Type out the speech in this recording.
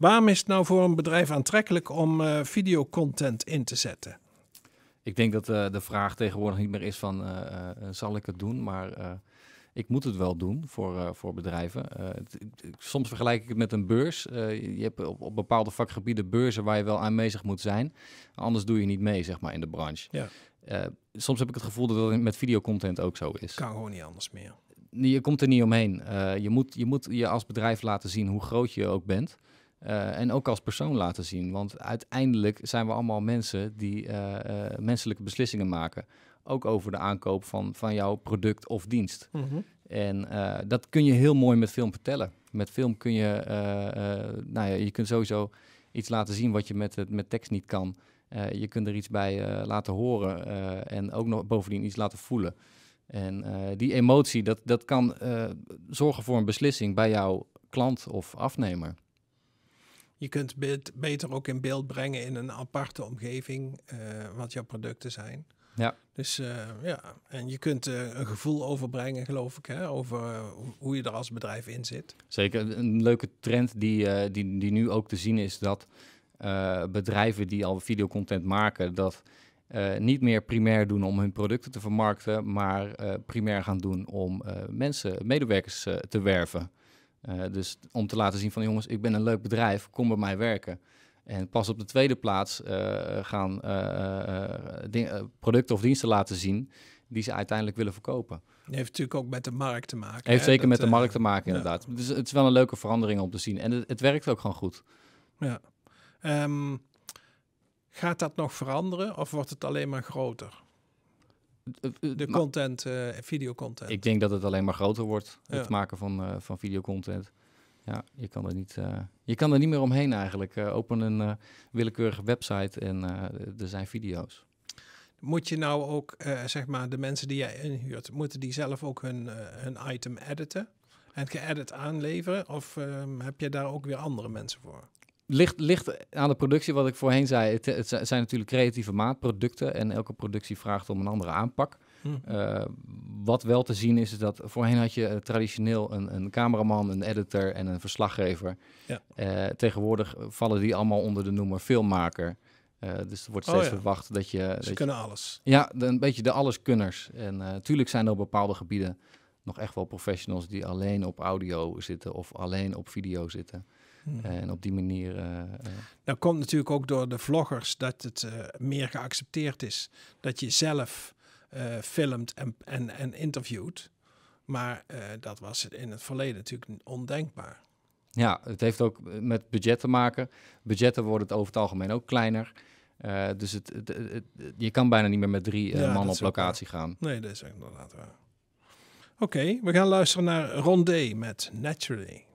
Waarom is het nou voor een bedrijf aantrekkelijk om eh, videocontent in te zetten? Ik denk dat eh, de vraag tegenwoordig niet meer is van eh, zal ik het doen, maar ik moet het wel doen voor, voor bedrijven. soms vergelijk ik het met een beurs. je hebt op, op, bepaalde vakgebieden beurzen waar je wel aanwezig moet zijn. Anders doe je niet mee, zeg maar, in de branche. Ja. soms heb ik het gevoel dat dat met videocontent ook zo is. Kan gewoon niet anders meer. Je komt er niet omheen. je, moet, je moet je als bedrijf laten zien hoe groot je ook bent. Eh, en ook als persoon laten zien. Want uiteindelijk zijn we allemaal mensen die eh, eh, menselijke beslissingen maken. Ook over de aankoop van, van jouw product of dienst. Mhm. En dat kun je heel mooi met film vertellen. Met film kun je, nou ja, je kunt sowieso iets laten zien wat je met, met tekst niet kan. je kunt er iets bij laten horen en ook nog bovendien iets laten voelen. En die emotie, dat, dat kan zorgen voor een beslissing bij jouw klant of afnemer. Je kunt het beter ook in beeld brengen in een aparte omgeving eh, wat jouw producten zijn. Ja. Dus eh, ja, en je kunt uh, een gevoel overbrengen, geloof ik, hè, over hoe je er als bedrijf in zit. Zeker. Een leuke trend die, die, die nu ook te zien is dat bedrijven die al videocontent maken, dat niet meer primair doen om hun producten te vermarkten, maar primair gaan doen om mensen, medewerkers te werven. Eh, dus om te laten zien van jongens, ik ben een leuk bedrijf, kom bij mij werken. En pas op de tweede plaats eh, gaan eh, producten of diensten laten zien die ze uiteindelijk willen verkopen. heeft natuurlijk ook met de markt te maken. Heeft zeker met de markt te maken, inderdaad. Dus het is wel een leuke verandering om te zien. En het, het werkt ook gewoon goed. Ja. Ehm, gaat dat nog veranderen of wordt het alleen maar groter? de content, uh, videocontent. Ik denk dat het alleen maar groter wordt, het maken van, eh, van videocontent. Ja, je kan er niet, eh, je kan er niet meer omheen eigenlijk. open een willekeurige website en er zijn video's. Moet je nou ook, zeg maar, de mensen die jij inhuurt, moeten die zelf ook hun, hun item editen en geëdit aanleveren? Of ehm, heb je daar ook weer andere mensen voor? ligt, ligt aan de productie, wat ik voorheen zei. Het, zijn natuurlijk creatieve maatproducten en elke productie vraagt om een andere aanpak. Hmm. Eh, wat wel te zien is, is dat voorheen had je eh, traditioneel een, een, cameraman, een editor en een verslaggever. Ja. Eh, tegenwoordig vallen die allemaal onder de noemer filmmaker. dus er wordt oh steeds verwacht dat je... Ze kunnen alles. Ja, een beetje de alleskunners. En natuurlijk zijn er op bepaalde gebieden nog echt wel professionals die alleen op audio zitten of alleen op video zitten. Mhm. En op die manier. Eh, eh, dat komt natuurlijk ook door de vloggers dat het eh, meer geaccepteerd is. Dat je zelf filmt en, en, en interviewt. Maar dat was in het verleden natuurlijk ondenkbaar. Ja, het heeft ook met budget te maken. Budgetten worden het over het algemeen ook kleiner. dus het, je kan bijna niet meer met drie mannen op locatie gaan. Nee, dat is inderdaad waar. Oké, we gaan luisteren naar Rondé met Naturally.